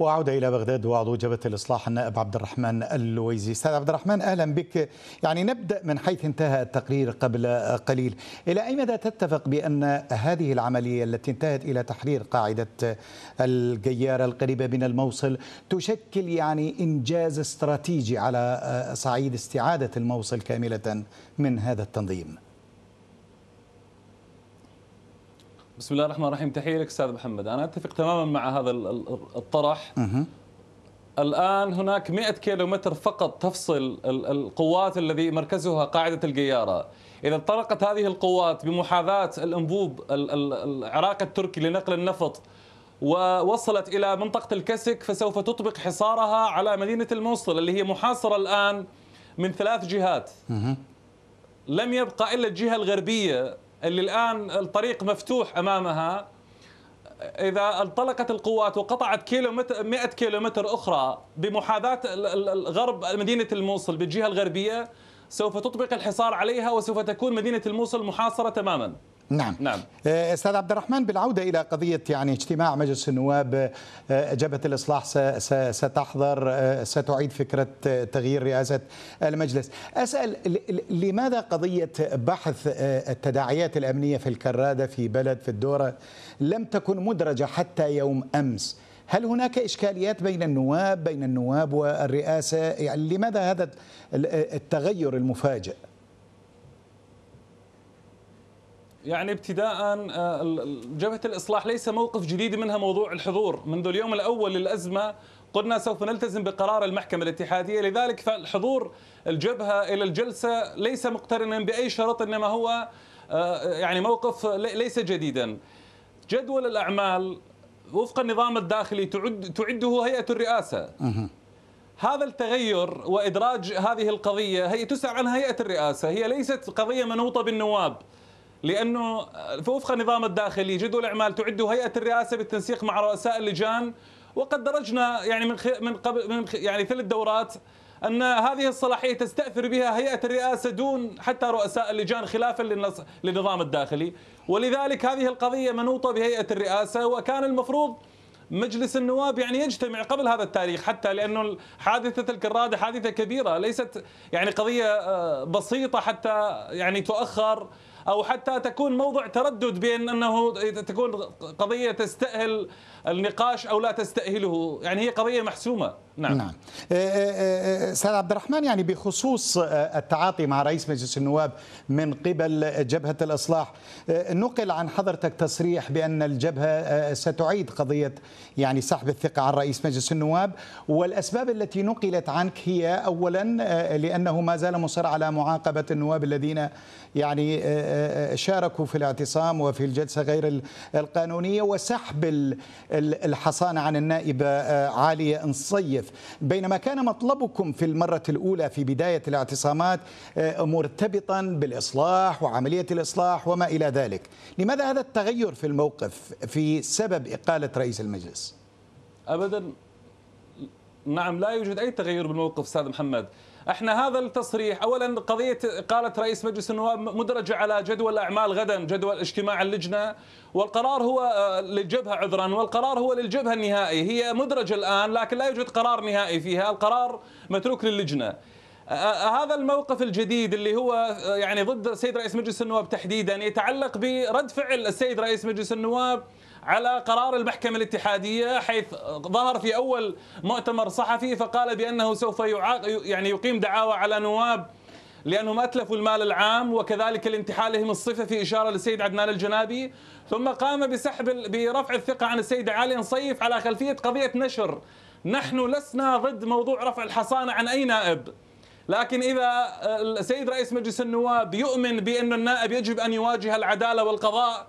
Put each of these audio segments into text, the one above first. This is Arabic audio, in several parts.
وعودة إلى بغداد وعضو جبهة الإصلاح النائب عبد الرحمن اللويزي أستاذ عبد الرحمن أهلا بك يعني نبدأ من حيث انتهى التقرير قبل قليل إلى أي مدى تتفق بأن هذه العملية التي انتهت إلى تحرير قاعدة الجيارة القريبة من الموصل تشكل يعني إنجاز استراتيجي على صعيد استعادة الموصل كاملة من هذا التنظيم بسم الله الرحمن الرحيم تحيه لك استاذ محمد انا اتفق تماما مع هذا الطرح الان هناك 100 كيلومتر فقط تفصل القوات الذي مركزها قاعده القياره اذا انطلقت هذه القوات بمحاذاه الانبوب العراق التركي لنقل النفط ووصلت الى منطقه الكسك فسوف تطبق حصارها على مدينه الموصل اللي هي محاصره الان من ثلاث جهات لم يبقى الا الجهه الغربيه اللي الان الطريق مفتوح امامها اذا انطلقت القوات وقطعت كيلومتر 100 كيلومتر اخرى بمحاذاه الغرب مدينه الموصل بالجهه الغربيه سوف تطبق الحصار عليها وسوف تكون مدينه الموصل محاصره تماما نعم نعم آه، استاذ عبد الرحمن بالعوده الى قضيه يعني اجتماع مجلس النواب آه، جبهه الاصلاح ستحضر آه، ستعيد فكره تغيير رئاسه المجلس اسال لماذا قضيه بحث التداعيات الامنيه في الكراده في بلد في الدوره لم تكن مدرجه حتى يوم امس هل هناك إشكاليات بين النواب بين النواب والرئاسة يعني لماذا هذا التغير المفاجئ يعني ابتداء آه، جبهة الإصلاح ليس موقف جديد منها موضوع الحضور منذ اليوم الأول للأزمة قلنا سوف نلتزم بقرار المحكمة الاتحادية لذلك فالحضور الجبهة إلى الجلسة ليس مقترنا بأي شرط إنما هو آه، يعني موقف ليس جديدا جدول الأعمال وفق النظام الداخلي تعد تعده هيئة الرئاسة هذا التغير وإدراج هذه القضية هي تسعى عنها هيئة الرئاسة هي ليست قضية منوطة بالنواب لانه وفق النظام الداخلي جدول الاعمال تعده هيئه الرئاسه بالتنسيق مع رؤساء اللجان وقد درجنا يعني من من قبل من يعني ثلاث دورات ان هذه الصلاحيه تستاثر بها هيئه الرئاسه دون حتى رؤساء اللجان خلافا للنظام الداخلي ولذلك هذه القضيه منوطه بهيئه الرئاسه وكان المفروض مجلس النواب يعني يجتمع قبل هذا التاريخ حتى لانه حادثه الكراده حادثه كبيره ليست يعني قضيه آه، بسيطه حتى يعني تؤخر او حتى تكون موضع تردد بين انه تكون قضيه تستاهل النقاش او لا تستاهله يعني هي قضيه محسومه نعم, نعم. آه، آه، آه، سيد عبد الرحمن يعني بخصوص التعاطي مع رئيس مجلس النواب من قبل جبهة الإصلاح نقل عن حضرتك تصريح بأن الجبهة ستعيد قضية يعني سحب الثقة عن رئيس مجلس النواب والأسباب التي نقلت عنك هي أولا لأنه ما زال مصر على معاقبة النواب الذين يعني شاركوا في الاعتصام وفي الجلسة غير القانونية وسحب الحصانة عن النائبة عالية انصيف بينما كان مطلبكم في المرة الأولى في بداية الاعتصامات آه، مرتبطا بالإصلاح وعملية الإصلاح وما إلى ذلك لماذا هذا التغير في الموقف في سبب إقالة رئيس المجلس؟ أبدا نعم لا يوجد أي تغير بالموقف أستاذ محمد احنا هذا التصريح اولا قضيه قالت رئيس مجلس النواب مدرجه على جدول اعمال غدا جدول اجتماع اللجنه والقرار هو آه، للجبهه عذرا والقرار هو للجبهه النهائي هي مدرجه الان لكن لا يوجد قرار نهائي فيها القرار متروك للجنه هذا الموقف الجديد اللي هو يعني ضد السيد رئيس مجلس النواب تحديدا يتعلق برد فعل السيد رئيس مجلس النواب على قرار المحكمة الاتحادية حيث ظهر في أول مؤتمر صحفي فقال بأنه سوف يعني يقيم دعاوى على نواب لأنهم أتلفوا المال العام وكذلك لانتحالهم الصفة في إشارة للسيد عدنان الجنابي ثم قام بسحب برفع الثقة عن السيد علي نصيف على خلفية قضية نشر نحن لسنا ضد موضوع رفع الحصانة عن أي نائب لكن إذا آه، السيد رئيس مجلس النواب يؤمن بأن النائب يجب أن يواجه العدالة والقضاء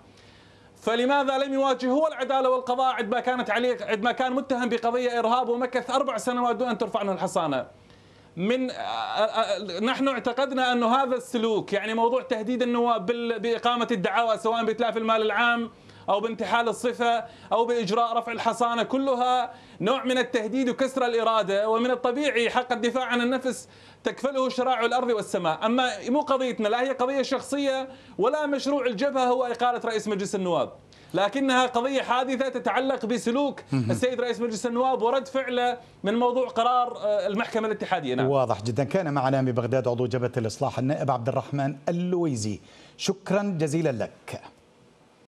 فلماذا لم يواجه هو العدالة والقضاء عندما كانت عليه عندما كان متهم بقضية إرهاب ومكث أربع سنوات دون أن ترفع عنه الحصانة من آه، آه، نحن اعتقدنا أن هذا السلوك يعني موضوع تهديد النواب بإقامة الدعاوى سواء بإتلاف المال العام أو بانتحال الصفة أو بإجراء رفع الحصانة كلها نوع من التهديد وكسر الإرادة ومن الطبيعي حق الدفاع عن النفس تكفله شرائع الأرض والسماء أما مو قضيتنا لا هي قضية شخصية ولا مشروع الجبهة هو إقالة رئيس مجلس النواب لكنها قضية حادثة تتعلق بسلوك السيد رئيس مجلس النواب ورد فعله من موضوع قرار آه، المحكمة الاتحادية نعم. واضح جدا كان معنا ببغداد عضو جبهة الإصلاح النائب عبد الرحمن اللويزي شكرا جزيلا لك